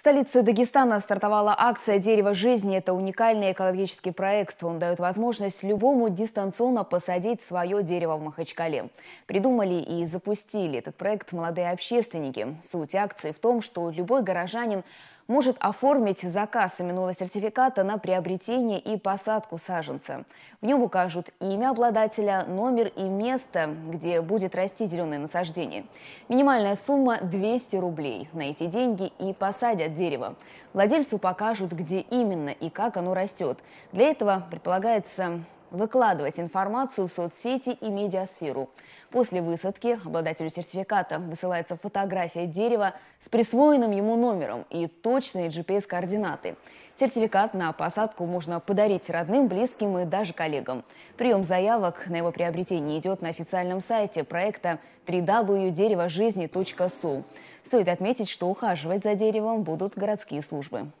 В столице Дагестана стартовала акция «Дерево жизни». Это уникальный экологический проект. Он дает возможность любому дистанционно посадить свое дерево в Махачкале. Придумали и запустили этот проект молодые общественники. Суть акции в том, что любой горожанин может оформить заказ именного сертификата на приобретение и посадку саженца. В нем укажут имя обладателя, номер и место, где будет расти зеленое насаждение. Минимальная сумма – 200 рублей. На эти деньги и посадят дерево. Владельцу покажут, где именно и как оно растет. Для этого предполагается выкладывать информацию в соцсети и медиасферу. После высадки обладателю сертификата высылается фотография дерева с присвоенным ему номером и точные GPS-координаты. Сертификат на посадку можно подарить родным, близким и даже коллегам. Прием заявок на его приобретение идет на официальном сайте проекта www.деревожизни.су. Стоит отметить, что ухаживать за деревом будут городские службы.